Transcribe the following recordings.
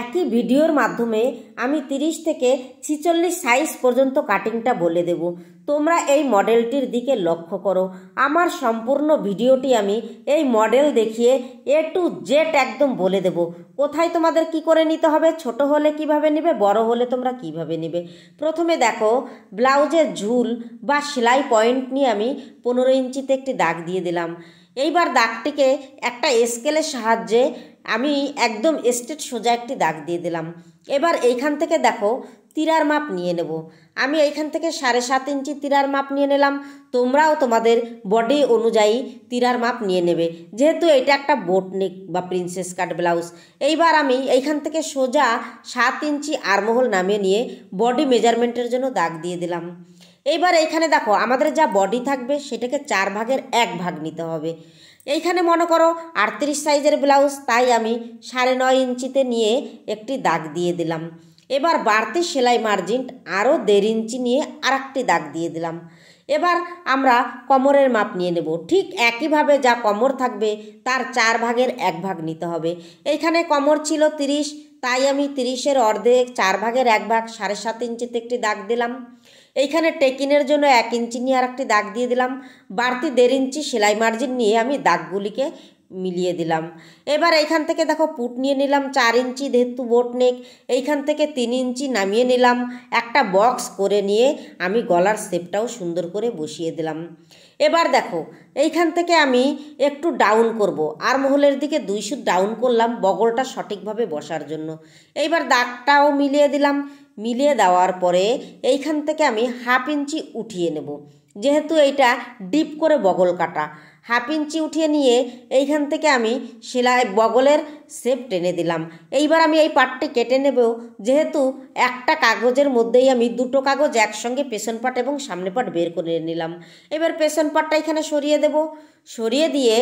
একই ভিডিওর মাধ্যমে আমি 30 থেকে ছিচল্লিশ সাইজ পর্যন্ত কাটিংটা বলে দেব তোমরা এই মডেলটির দিকে লক্ষ্য করো আমার সম্পূর্ণ ভিডিওটি আমি এই মডেল দেখিয়ে এ টু জেড একদম বলে দেব কোথায় তোমাদের কি করে নিতে হবে ছোট হলে কিভাবে নিবে বড় হলে তোমরা কিভাবে নিবে প্রথমে দেখো ব্লাউজের ঝুল বা সেলাই পয়েন্ট নিয়ে আমি পনেরো ইঞ্চিতে একটি দাগ দিয়ে দিলাম এইবার দাগটিকে একটা স্কেলের সাহায্যে আমি একদম স্টেট সোজা একটি দাগ দিয়ে দিলাম এবার এইখান থেকে দেখো তিরার মাপ নিয়ে নেব আমি এইখান থেকে সাড়ে সাত ইঞ্চি তিরার মাপ নিয়ে নিলাম তোমরাও তোমাদের বডি অনুযায়ী তিরার মাপ নিয়ে নেবে যেহেতু এটা একটা বোটনিক বা প্রিন্সেস কাট ব্লাউজ এইবার আমি এইখান থেকে সোজা সাত ইঞ্চি আর্মহোল নামিয়ে নিয়ে বডি মেজারমেন্টের জন্য দাগ দিয়ে দিলাম এবার এইখানে দেখো আমাদের যা বডি থাকবে সেটাকে চার ভাগের এক ভাগ নিতে হবে এইখানে মনে করো আটত্রিশ সাইজের ব্লাউজ তাই আমি সাড়ে নয় ইঞ্চিতে নিয়ে একটি দাগ দিয়ে দিলাম এবার বাড়তি সেলাই মার্জিন আরও দেড় ইঞ্চি নিয়ে আর দাগ দিয়ে দিলাম এবার আমরা কমরের মাপ নিয়ে নেব ঠিক একইভাবে যা কমর থাকবে তার চার ভাগের এক ভাগ নিতে হবে এইখানে কমর ছিল তিরিশ তাই আমি তিরিশের অর্ধেক চার ভাগের এক ভাগ সাড়ে সাত ইঞ্চিতে একটি দাগ দিলাম এইখানে টেকিনের জন্য এক ইঞ্চি নিয়ে আর একটি দাগ দিয়ে দিলাম বাড়তি দেড় ইঞ্চি সেলাই মার্জিন নিয়ে আমি দাগগুলিকে মিলিয়ে দিলাম এবার এইখান থেকে দেখো পুট নিয়ে নিলাম চার ইঞ্চি ধেতু বোট নেক এইখান থেকে তিন ইঞ্চি নামিয়ে নিলাম একটা বক্স করে নিয়ে আমি গলার শেপটাও সুন্দর করে বসিয়ে দিলাম এবার দেখো এইখান থেকে আমি একটু ডাউন করব আর মহলের দিকে সুদ ডাউন করলাম বগলটা সঠিকভাবে বসার জন্য এইবার দাগটাও মিলিয়ে দিলাম মিলিয়ে দেওয়ার পরে এইখান থেকে আমি হাফ ইঞ্চি উঠিয়ে নেব যেহেতু এইটা ডিপ করে বগল কাটা হাফ ইঞ্চি উঠিয়ে নিয়ে এইখান থেকে আমি সেলাই বগলের শেপ টেনে দিলাম এইবার আমি এই পাটটি কেটে নেব যেহেতু একটা কাগজের মধ্যেই আমি দুটো কাগজ একসঙ্গে পেছন পাট এবং সামনে পাট বের করে নিলাম এবার পেছন পাটটা এখানে সরিয়ে দেব সরিয়ে দিয়ে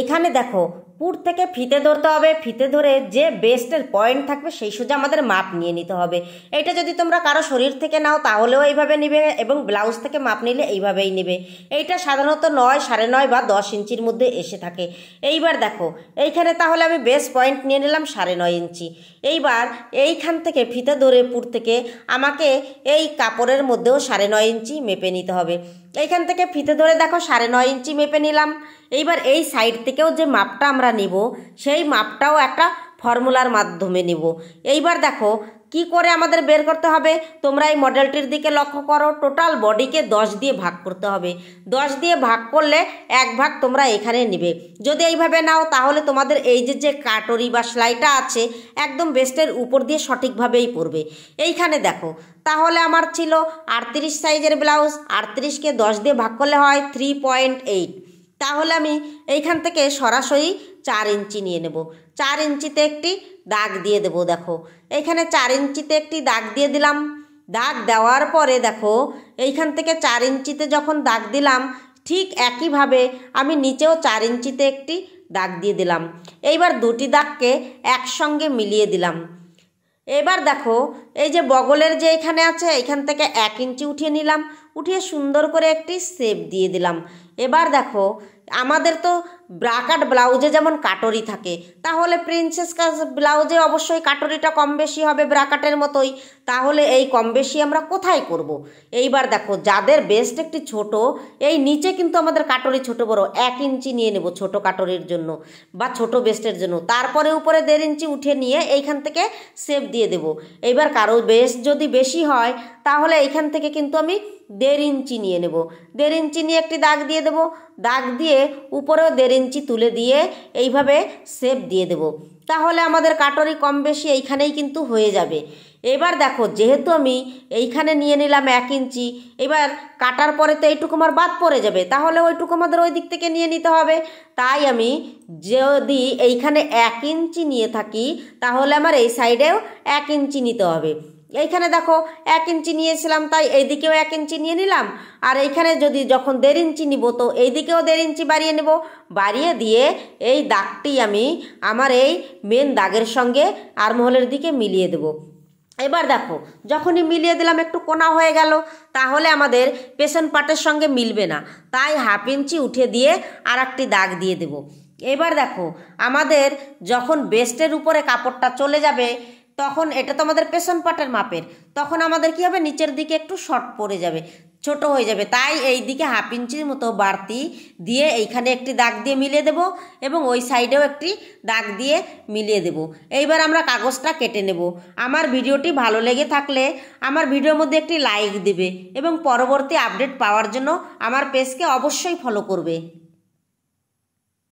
এখানে দেখো পুর থেকে ফিতে ধরতে হবে ফিতে ধরে যে বেস্টের পয়েন্ট থাকবে সেই সোজা আমাদের মাপ নিয়ে নিতে হবে এটা যদি তোমরা কারো শরীর থেকে নাও তাহলেও এইভাবে নিবে এবং ব্লাউজ থেকে মাপ নিলে এইভাবেই নেবে এইটা সাধারণত নয় সাড়ে নয় বা দশ ইঞ্চির মধ্যে এসে থাকে এইবার দেখো এইখানে তাহলে আমি বেস্ট পয়েন্ট নিয়ে নিলাম সাড়ে নয় ইঞ্চি এইবার এইখান থেকে ফিতে ধরে পুর থেকে আমাকে এই কাপড়ের মধ্যেও সাড়ে নয় ইঞ্চি মেপে নিতে হবে এইখান থেকে ফিতে ধরে দেখো সাড়ে নয় ইঞ্চি মেপে নিলাম এইবার এই সাইড থেকেও যে মাপটা আমরা নিব সেই মাপটাও একটা ফর্মুলার মাধ্যমে নিব এইবার দেখো কি করে আমাদের বের করতে হবে তোমরা এই মডেলটির দিকে লক্ষ্য করো টোটাল বডিকে দশ দিয়ে ভাগ করতে হবে দশ দিয়ে ভাগ করলে এক ভাগ তোমরা এখানে নিবে যদি এইভাবে নাও তাহলে তোমাদের এই যে যে কাটরি বা সেলাইটা আছে একদম বেস্টের উপর দিয়ে সঠিকভাবেই পড়বে এইখানে দেখো তাহলে আমার ছিল আটত্রিশ সাইজের ব্লাউজ আটত্রিশকে দশ দিয়ে ভাগ করলে হয় থ্রি পয়েন্ট এইট তাহলে আমি এইখান থেকে সরাসরি চার ইঞ্চি নিয়ে নেব চার ইঞ্চিতে একটি দাগ দিয়ে দেব দেখো এখানে চার ইঞ্চিতে একটি দাগ দিয়ে দিলাম দাগ দেওয়ার পরে দেখো এইখান থেকে চার ইঞ্চিতে যখন দাগ দিলাম ঠিক একইভাবে আমি নিচেও চার ইঞ্চিতে একটি দাগ দিয়ে দিলাম এইবার দুটি দাগকে একসঙ্গে মিলিয়ে দিলাম এবার দেখো এই যে বগলের যে এখানে আছে এখান থেকে এক ইঞ্চি উঠিয়ে নিলাম উঠিয়ে সুন্দর করে একটি সেপ দিয়ে দিলাম এবার দেখো আমাদের তো ব্রাকাট ব্লাউজে যেমন কাটরি থাকে তাহলে প্রিন্সেস ব্লাউজে অবশ্যই কাটরিটা কম বেশি হবে ব্রাকাটের মতোই তাহলে এই কম বেশি আমরা কোথায় করব। এইবার দেখো যাদের বেস্ট একটি ছোট এই নিচে কিন্তু আমাদের কাটরি ছোট বড় এক ইঞ্চি নিয়ে নেব ছোট কাটরির জন্য বা ছোট বেস্টের জন্য তারপরে উপরে দেড় ইঞ্চি উঠে নিয়ে এইখান থেকে সেপ দিয়ে দেব এইবার কারো বেস্ট যদি বেশি হয় তাহলে এইখান থেকে কিন্তু আমি দেড় ইঞ্চি নিয়ে নেব দেড় ইঞ্চি নিয়ে একটি দাগ দিয়ে দেব দাগ দিয়ে উপরেও দেড় ইঞ্চি তুলে দিয়ে এইভাবে শেপ দিয়ে দেব তাহলে আমাদের কাটরি কম বেশি এইখানেই কিন্তু হয়ে যাবে এবার দেখো যেহেতু আমি এইখানে নিয়ে নিলাম এক ইঞ্চি এবার কাটার পরে তো এইটুকু আমার বাদ পড়ে যাবে তাহলে ওইটুকু আমাদের ওই দিক থেকে নিয়ে নিতে হবে তাই আমি যদি এইখানে এক ইঞ্চি নিয়ে থাকি তাহলে আমার এই সাইডেও এক ইঞ্চি নিতে হবে এইখানে দেখো এক ইঞ্চি নিয়েছিলাম তাই এইদিকেও এক ইঞ্চি নিয়ে নিলাম আর এইখানে যদি যখন দেড় ইঞ্চি নিব তো এইদিকেও দেড় ইঞ্চি বাড়িয়ে নেব বাড়িয়ে দিয়ে এই দাগটি আমি আমার এই মেন দাগের সঙ্গে আর্মহলের দিকে মিলিয়ে দেব এবার দেখো যখনই মিলিয়ে দিলাম একটু কোনা হয়ে গেল তাহলে আমাদের পেশন পার্টের সঙ্গে মিলবে না তাই হাফ ইঞ্চি উঠে দিয়ে আর একটি দাগ দিয়ে দেব এবার দেখো আমাদের যখন বেস্টের উপরে কাপড়টা চলে যাবে তখন এটা তো আমাদের পেছন পাটের মাপের তখন আমাদের কি হবে নিচের দিকে একটু শর্ট পড়ে যাবে ছোট হয়ে যাবে তাই এই দিকে হাফ ইঞ্চির মতো বাড়তি দিয়ে এইখানে একটি দাগ দিয়ে মিলিয়ে দেব এবং ওই সাইডেও একটি দাগ দিয়ে মিলিয়ে দেব এইবার আমরা কাগজটা কেটে নেব আমার ভিডিওটি ভালো লেগে থাকলে আমার ভিডিওর মধ্যে একটি লাইক দেবে এবং পরবর্তী আপডেট পাওয়ার জন্য আমার পেজকে অবশ্যই ফলো করবে